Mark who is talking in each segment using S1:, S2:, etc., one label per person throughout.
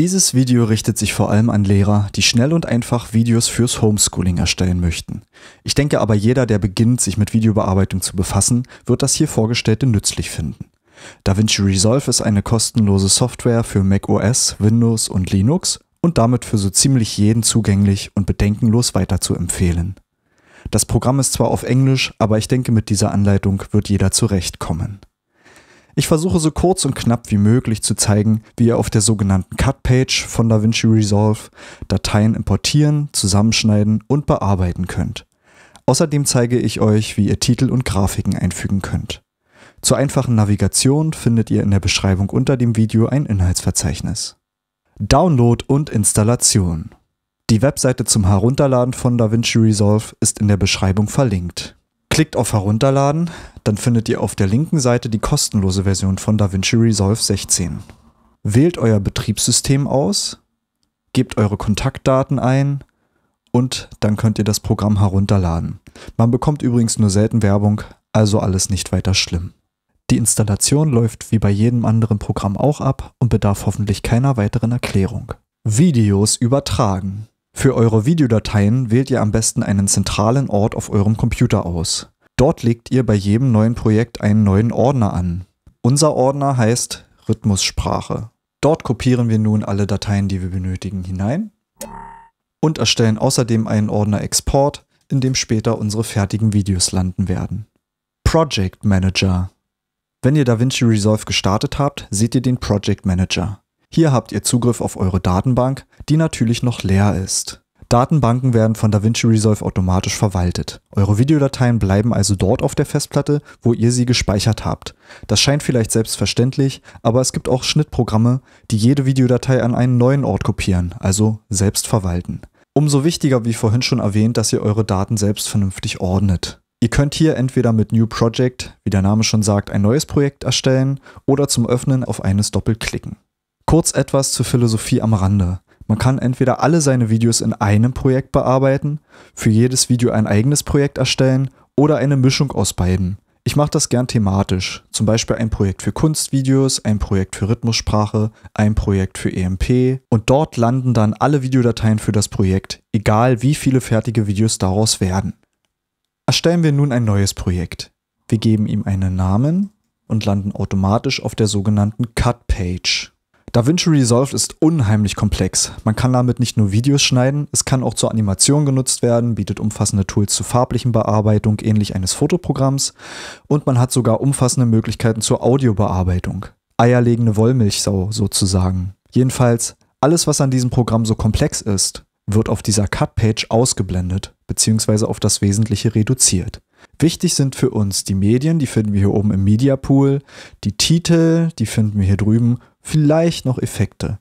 S1: Dieses Video richtet sich vor allem an Lehrer, die schnell und einfach Videos fürs Homeschooling erstellen möchten. Ich denke aber jeder, der beginnt, sich mit Videobearbeitung zu befassen, wird das hier vorgestellte nützlich finden. DaVinci Resolve ist eine kostenlose Software für Mac OS, Windows und Linux und damit für so ziemlich jeden zugänglich und bedenkenlos weiter zu empfehlen. Das Programm ist zwar auf Englisch, aber ich denke mit dieser Anleitung wird jeder zurechtkommen. Ich versuche so kurz und knapp wie möglich zu zeigen, wie ihr auf der sogenannten Cut-Page von DaVinci Resolve Dateien importieren, zusammenschneiden und bearbeiten könnt. Außerdem zeige ich euch, wie ihr Titel und Grafiken einfügen könnt. Zur einfachen Navigation findet ihr in der Beschreibung unter dem Video ein Inhaltsverzeichnis. Download und Installation. Die Webseite zum Herunterladen von DaVinci Resolve ist in der Beschreibung verlinkt. Klickt auf Herunterladen, dann findet ihr auf der linken Seite die kostenlose Version von DaVinci Resolve 16. Wählt euer Betriebssystem aus, gebt eure Kontaktdaten ein und dann könnt ihr das Programm herunterladen. Man bekommt übrigens nur selten Werbung, also alles nicht weiter schlimm. Die Installation läuft wie bei jedem anderen Programm auch ab und bedarf hoffentlich keiner weiteren Erklärung. Videos übertragen. Für eure Videodateien wählt ihr am besten einen zentralen Ort auf eurem Computer aus. Dort legt ihr bei jedem neuen Projekt einen neuen Ordner an. Unser Ordner heißt Rhythmussprache. Dort kopieren wir nun alle Dateien, die wir benötigen, hinein und erstellen außerdem einen Ordner Export, in dem später unsere fertigen Videos landen werden. Project Manager. Wenn ihr DaVinci Resolve gestartet habt, seht ihr den Project Manager. Hier habt ihr Zugriff auf eure Datenbank, die natürlich noch leer ist. Datenbanken werden von DaVinci Resolve automatisch verwaltet. Eure Videodateien bleiben also dort auf der Festplatte, wo ihr sie gespeichert habt. Das scheint vielleicht selbstverständlich, aber es gibt auch Schnittprogramme, die jede Videodatei an einen neuen Ort kopieren, also selbst verwalten. Umso wichtiger, wie vorhin schon erwähnt, dass ihr eure Daten selbst vernünftig ordnet. Ihr könnt hier entweder mit New Project, wie der Name schon sagt, ein neues Projekt erstellen oder zum Öffnen auf eines doppelt klicken. Kurz etwas zur Philosophie am Rande. Man kann entweder alle seine Videos in einem Projekt bearbeiten, für jedes Video ein eigenes Projekt erstellen oder eine Mischung aus beiden. Ich mache das gern thematisch, zum Beispiel ein Projekt für Kunstvideos, ein Projekt für Rhythmussprache, ein Projekt für EMP und dort landen dann alle Videodateien für das Projekt, egal wie viele fertige Videos daraus werden. Erstellen wir nun ein neues Projekt. Wir geben ihm einen Namen und landen automatisch auf der sogenannten Cut-Page. DaVinci Resolve ist unheimlich komplex. Man kann damit nicht nur Videos schneiden, es kann auch zur Animation genutzt werden, bietet umfassende Tools zur farblichen Bearbeitung ähnlich eines Fotoprogramms und man hat sogar umfassende Möglichkeiten zur Audiobearbeitung. Eierlegende Wollmilchsau sozusagen. Jedenfalls, alles was an diesem Programm so komplex ist, wird auf dieser Cut-Page ausgeblendet bzw. auf das Wesentliche reduziert. Wichtig sind für uns die Medien, die finden wir hier oben im Media Pool, die Titel, die finden wir hier drüben, vielleicht noch Effekte.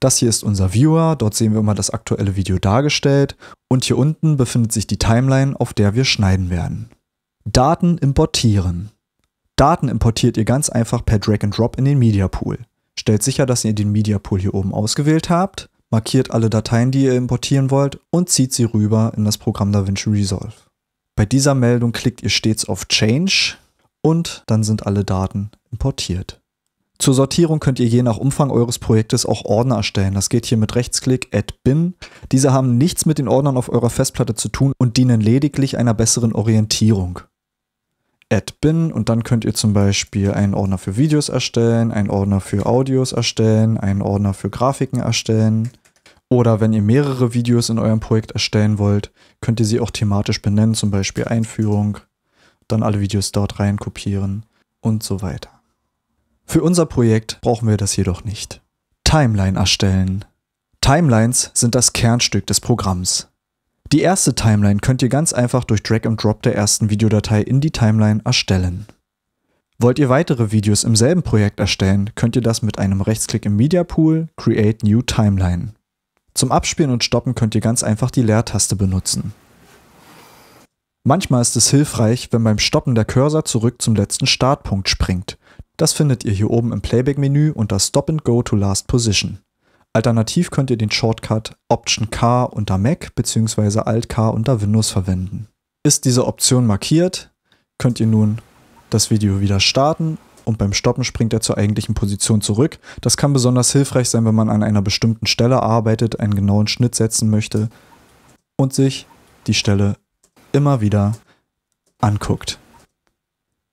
S1: Das hier ist unser Viewer, dort sehen wir immer das aktuelle Video dargestellt und hier unten befindet sich die Timeline, auf der wir schneiden werden. Daten importieren. Daten importiert ihr ganz einfach per Drag and Drop in den Media Pool. Stellt sicher, dass ihr den Media Pool hier oben ausgewählt habt, markiert alle Dateien, die ihr importieren wollt und zieht sie rüber in das Programm DaVinci Resolve. Bei dieser Meldung klickt ihr stets auf Change und dann sind alle Daten importiert. Zur Sortierung könnt ihr je nach Umfang eures Projektes auch Ordner erstellen. Das geht hier mit Rechtsklick Add Bin. Diese haben nichts mit den Ordnern auf eurer Festplatte zu tun und dienen lediglich einer besseren Orientierung. Add Bin und dann könnt ihr zum Beispiel einen Ordner für Videos erstellen, einen Ordner für Audios erstellen, einen Ordner für Grafiken erstellen. Oder wenn ihr mehrere Videos in eurem Projekt erstellen wollt, könnt ihr sie auch thematisch benennen, zum Beispiel Einführung, dann alle Videos dort rein kopieren und so weiter. Für unser Projekt brauchen wir das jedoch nicht. Timeline erstellen. Timelines sind das Kernstück des Programms. Die erste Timeline könnt ihr ganz einfach durch Drag and Drop der ersten Videodatei in die Timeline erstellen. Wollt ihr weitere Videos im selben Projekt erstellen, könnt ihr das mit einem Rechtsklick im Media Pool Create New Timeline zum Abspielen und Stoppen könnt ihr ganz einfach die Leertaste benutzen. Manchmal ist es hilfreich, wenn beim Stoppen der Cursor zurück zum letzten Startpunkt springt. Das findet ihr hier oben im Playback-Menü unter Stop and Go to Last Position. Alternativ könnt ihr den Shortcut Option K unter Mac bzw. Alt K unter Windows verwenden. Ist diese Option markiert, könnt ihr nun das Video wieder starten und beim Stoppen springt er zur eigentlichen Position zurück. Das kann besonders hilfreich sein, wenn man an einer bestimmten Stelle arbeitet, einen genauen Schnitt setzen möchte und sich die Stelle immer wieder anguckt.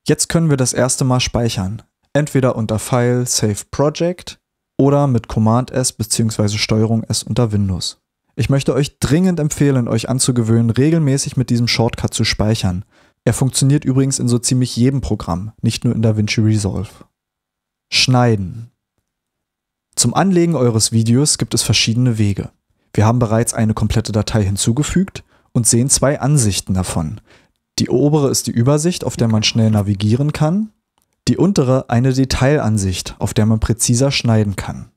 S1: Jetzt können wir das erste Mal speichern. Entweder unter File Save Project oder mit Command S bzw. Steuerung S unter Windows. Ich möchte euch dringend empfehlen, euch anzugewöhnen, regelmäßig mit diesem Shortcut zu speichern. Er funktioniert übrigens in so ziemlich jedem Programm, nicht nur in DaVinci Resolve. Schneiden. Zum Anlegen eures Videos gibt es verschiedene Wege. Wir haben bereits eine komplette Datei hinzugefügt und sehen zwei Ansichten davon. Die obere ist die Übersicht, auf der man schnell navigieren kann, die untere eine Detailansicht, auf der man präziser schneiden kann.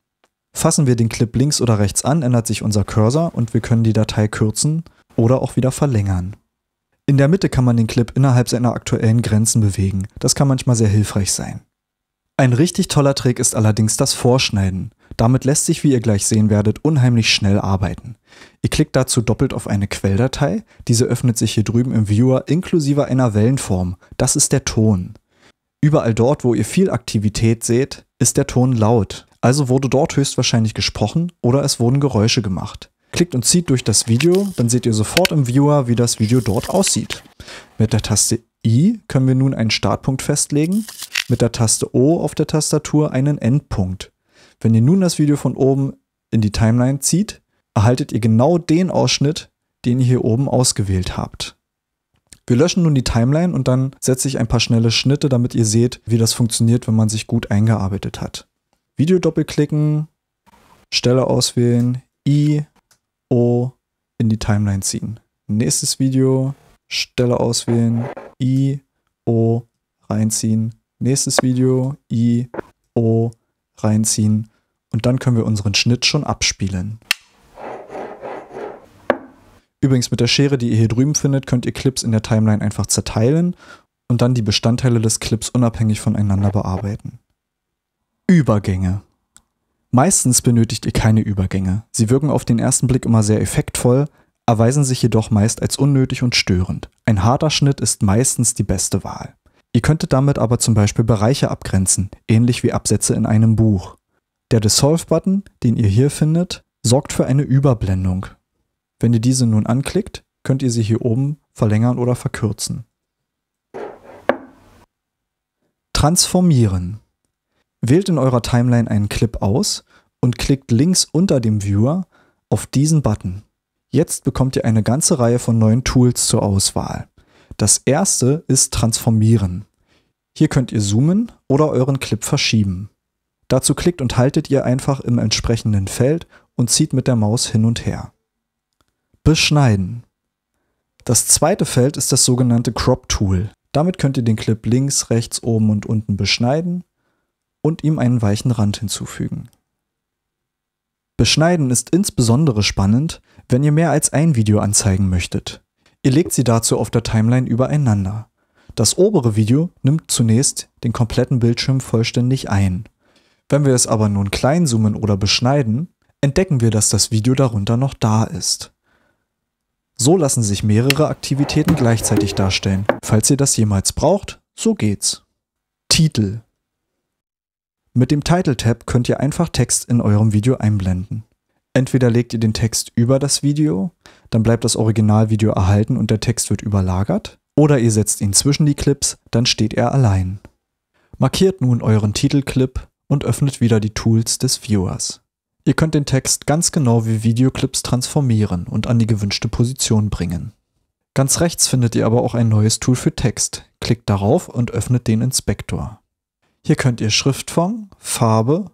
S1: Fassen wir den Clip links oder rechts an, ändert sich unser Cursor und wir können die Datei kürzen oder auch wieder verlängern. In der Mitte kann man den Clip innerhalb seiner aktuellen Grenzen bewegen. Das kann manchmal sehr hilfreich sein. Ein richtig toller Trick ist allerdings das Vorschneiden. Damit lässt sich, wie ihr gleich sehen werdet, unheimlich schnell arbeiten. Ihr klickt dazu doppelt auf eine Quelldatei, diese öffnet sich hier drüben im Viewer inklusive einer Wellenform. Das ist der Ton. Überall dort, wo ihr viel Aktivität seht, ist der Ton laut. Also wurde dort höchstwahrscheinlich gesprochen oder es wurden Geräusche gemacht. Klickt und zieht durch das Video, dann seht ihr sofort im Viewer, wie das Video dort aussieht. Mit der Taste I können wir nun einen Startpunkt festlegen, mit der Taste O auf der Tastatur einen Endpunkt. Wenn ihr nun das Video von oben in die Timeline zieht, erhaltet ihr genau den Ausschnitt, den ihr hier oben ausgewählt habt. Wir löschen nun die Timeline und dann setze ich ein paar schnelle Schnitte, damit ihr seht, wie das funktioniert, wenn man sich gut eingearbeitet hat. Video doppelklicken, Stelle auswählen, I, O in die Timeline ziehen. Nächstes Video, Stelle auswählen, I, O reinziehen. Nächstes Video, I, O reinziehen. Und dann können wir unseren Schnitt schon abspielen. Übrigens mit der Schere, die ihr hier drüben findet, könnt ihr Clips in der Timeline einfach zerteilen und dann die Bestandteile des Clips unabhängig voneinander bearbeiten. Übergänge. Meistens benötigt ihr keine Übergänge. Sie wirken auf den ersten Blick immer sehr effektvoll, erweisen sich jedoch meist als unnötig und störend. Ein harter Schnitt ist meistens die beste Wahl. Ihr könntet damit aber zum Beispiel Bereiche abgrenzen, ähnlich wie Absätze in einem Buch. Der Dissolve-Button, den ihr hier findet, sorgt für eine Überblendung. Wenn ihr diese nun anklickt, könnt ihr sie hier oben verlängern oder verkürzen. Transformieren. Wählt in eurer Timeline einen Clip aus und klickt links unter dem Viewer auf diesen Button. Jetzt bekommt ihr eine ganze Reihe von neuen Tools zur Auswahl. Das erste ist Transformieren. Hier könnt ihr zoomen oder euren Clip verschieben. Dazu klickt und haltet ihr einfach im entsprechenden Feld und zieht mit der Maus hin und her. Beschneiden. Das zweite Feld ist das sogenannte Crop Tool. Damit könnt ihr den Clip links, rechts, oben und unten beschneiden und ihm einen weichen Rand hinzufügen. Beschneiden ist insbesondere spannend, wenn ihr mehr als ein Video anzeigen möchtet. Ihr legt sie dazu auf der Timeline übereinander. Das obere Video nimmt zunächst den kompletten Bildschirm vollständig ein. Wenn wir es aber nun kleinzoomen oder beschneiden, entdecken wir, dass das Video darunter noch da ist. So lassen sich mehrere Aktivitäten gleichzeitig darstellen. Falls ihr das jemals braucht, so geht's. Titel mit dem Title Tab könnt ihr einfach Text in eurem Video einblenden. Entweder legt ihr den Text über das Video, dann bleibt das Originalvideo erhalten und der Text wird überlagert, oder ihr setzt ihn zwischen die Clips, dann steht er allein. Markiert nun euren Titelclip und öffnet wieder die Tools des Viewers. Ihr könnt den Text ganz genau wie Videoclips transformieren und an die gewünschte Position bringen. Ganz rechts findet ihr aber auch ein neues Tool für Text. Klickt darauf und öffnet den Inspektor. Hier könnt ihr Schriftfond, Farbe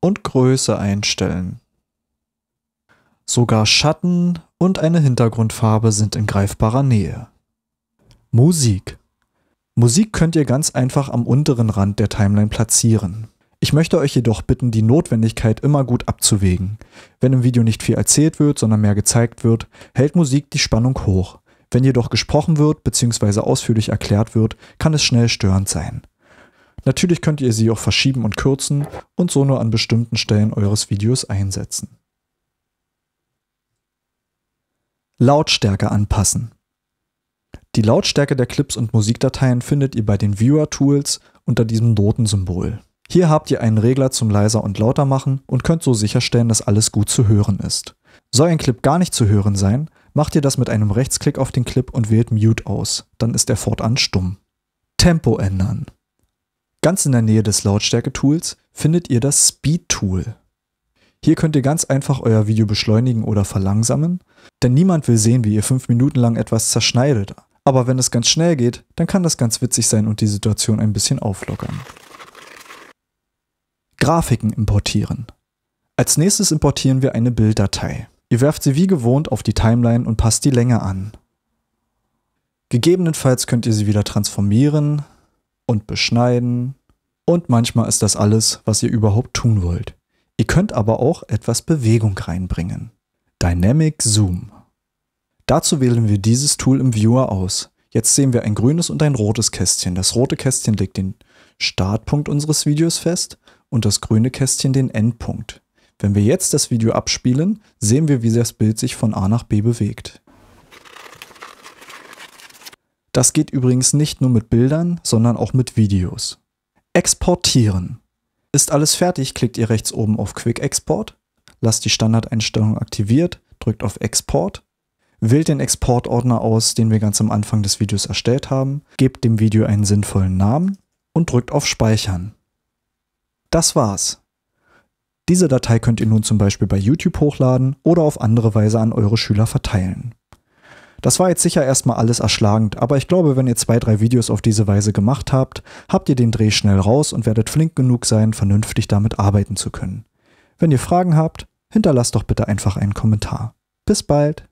S1: und Größe einstellen. Sogar Schatten und eine Hintergrundfarbe sind in greifbarer Nähe. Musik. Musik könnt ihr ganz einfach am unteren Rand der Timeline platzieren. Ich möchte euch jedoch bitten, die Notwendigkeit immer gut abzuwägen. Wenn im Video nicht viel erzählt wird, sondern mehr gezeigt wird, hält Musik die Spannung hoch. Wenn jedoch gesprochen wird bzw. ausführlich erklärt wird, kann es schnell störend sein. Natürlich könnt ihr sie auch verschieben und kürzen und so nur an bestimmten Stellen eures Videos einsetzen. Lautstärke anpassen. Die Lautstärke der Clips und Musikdateien findet ihr bei den Viewer Tools unter diesem Notensymbol. Hier habt ihr einen Regler zum leiser und lauter machen und könnt so sicherstellen, dass alles gut zu hören ist. Soll ein Clip gar nicht zu hören sein, macht ihr das mit einem Rechtsklick auf den Clip und wählt Mute aus. Dann ist er fortan stumm. Tempo ändern. Ganz in der Nähe des Lautstärke-Tools findet ihr das Speed-Tool. Hier könnt ihr ganz einfach euer Video beschleunigen oder verlangsamen, denn niemand will sehen, wie ihr fünf Minuten lang etwas zerschneidet. Aber wenn es ganz schnell geht, dann kann das ganz witzig sein und die Situation ein bisschen auflockern. Grafiken importieren. Als nächstes importieren wir eine Bilddatei. Ihr werft sie wie gewohnt auf die Timeline und passt die Länge an. Gegebenenfalls könnt ihr sie wieder transformieren, und beschneiden. Und manchmal ist das alles, was ihr überhaupt tun wollt. Ihr könnt aber auch etwas Bewegung reinbringen. Dynamic Zoom. Dazu wählen wir dieses Tool im Viewer aus. Jetzt sehen wir ein grünes und ein rotes Kästchen. Das rote Kästchen legt den Startpunkt unseres Videos fest und das grüne Kästchen den Endpunkt. Wenn wir jetzt das Video abspielen, sehen wir, wie das Bild sich von A nach B bewegt. Das geht übrigens nicht nur mit Bildern, sondern auch mit Videos. Exportieren. Ist alles fertig, klickt ihr rechts oben auf Quick Export, lasst die Standardeinstellung aktiviert, drückt auf Export, wählt den Exportordner aus, den wir ganz am Anfang des Videos erstellt haben, gebt dem Video einen sinnvollen Namen und drückt auf Speichern. Das war's. Diese Datei könnt ihr nun zum Beispiel bei YouTube hochladen oder auf andere Weise an eure Schüler verteilen. Das war jetzt sicher erstmal alles erschlagend, aber ich glaube, wenn ihr zwei, drei Videos auf diese Weise gemacht habt, habt ihr den Dreh schnell raus und werdet flink genug sein, vernünftig damit arbeiten zu können. Wenn ihr Fragen habt, hinterlasst doch bitte einfach einen Kommentar. Bis bald!